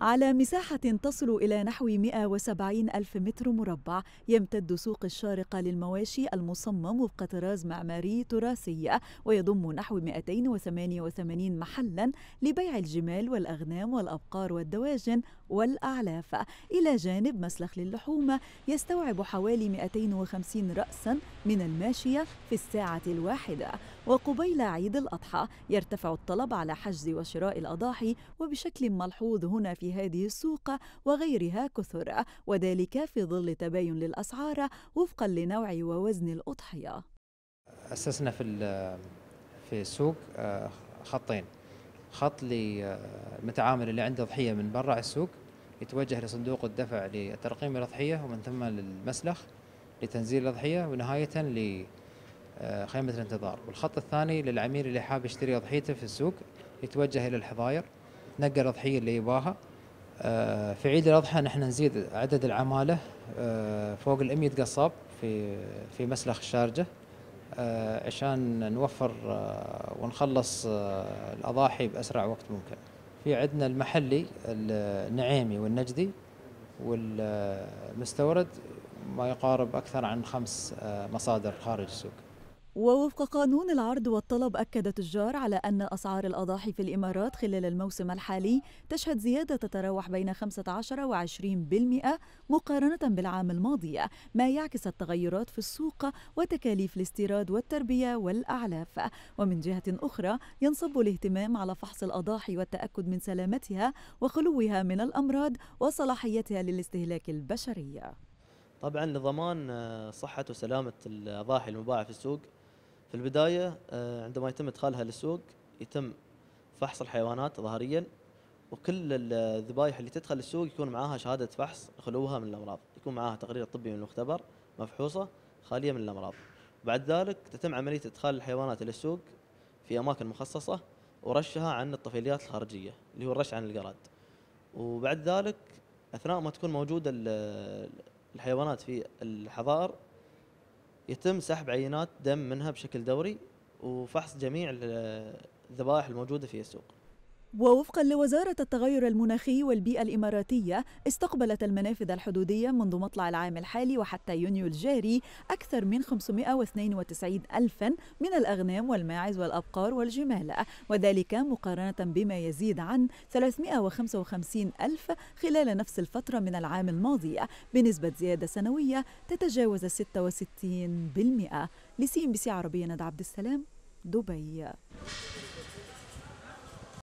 على مساحة تصل إلى نحو 170 ألف متر مربع يمتد سوق الشارقة للمواشي المصمم وفق طراز معماري تراثي ويضم نحو 288 محلا لبيع الجمال والأغنام والأبقار والدواجن والأعلاف إلى جانب مسلخ للحوم يستوعب حوالي 250 رأسا من الماشية في الساعة الواحدة وقبيل عيد الأضحى يرتفع الطلب على حجز وشراء الأضاحي وبشكل ملحوظ هنا في في هذه السوق وغيرها كثر وذلك في ظل تباين للأسعار وفقا لنوع ووزن الأضحية أسسنا في في السوق آه، خطين خط للمتعامل آه، اللي عنده أضحية من برا السوق يتوجه لصندوق الدفع لترقيم الأضحية ومن ثم للمسلخ لتنزيل الأضحية ونهاية لخيمة آه، الانتظار والخط الثاني للعميل اللي حاب يشتري أضحيته في السوق يتوجه إلى الحظاير نقل الأضحية اللي يباها آه، في عيد الاضحى نحن نزيد عدد العماله آه، فوق ال 100 قصاب في في مسلخ الشارجه آه، عشان نوفر ونخلص الاضاحي باسرع وقت ممكن. في عندنا المحلي النعيمي والنجدي والمستورد ما يقارب اكثر عن خمس مصادر خارج السوق. ووفق قانون العرض والطلب أكد تجار على أن أسعار الأضاحي في الإمارات خلال الموسم الحالي تشهد زيادة تتراوح بين 15 و 20% مقارنة بالعام الماضي ما يعكس التغيرات في السوق وتكاليف الاستيراد والتربية والأعلاف ومن جهة أخرى ينصب الاهتمام على فحص الأضاحي والتأكد من سلامتها وخلوها من الأمراض وصلاحيتها للاستهلاك البشري طبعا لضمان آه، صحة وسلامة الأضاحي المباعة في السوق في البداية آه، عندما يتم إدخالها للسوق يتم فحص الحيوانات ظهريا وكل الذبايح اللي تدخل السوق يكون معاها شهادة فحص خلوها من الأمراض يكون معاها تقرير طبي من المختبر مفحوصة خالية من الأمراض بعد ذلك تتم عملية إدخال الحيوانات إلى السوق في أماكن مخصصة ورشها عن الطفيليات الخارجية اللي هو الرش عن القراد وبعد ذلك أثناء ما تكون موجودة الحيوانات في الحظائر يتم سحب عينات دم منها بشكل دوري وفحص جميع الذبائح الموجوده في السوق ووفقا لوزارة التغير المناخي والبيئة الإماراتية استقبلت المنافذ الحدودية منذ مطلع العام الحالي وحتى يونيو الجاري أكثر من 592 ألفا من الأغنام والماعز والأبقار والجمال وذلك مقارنة بما يزيد عن 355 ألف خلال نفس الفترة من العام الماضي بنسبة زيادة سنوية تتجاوز 66% لسي ام بي سي عربية ند عبد السلام دبي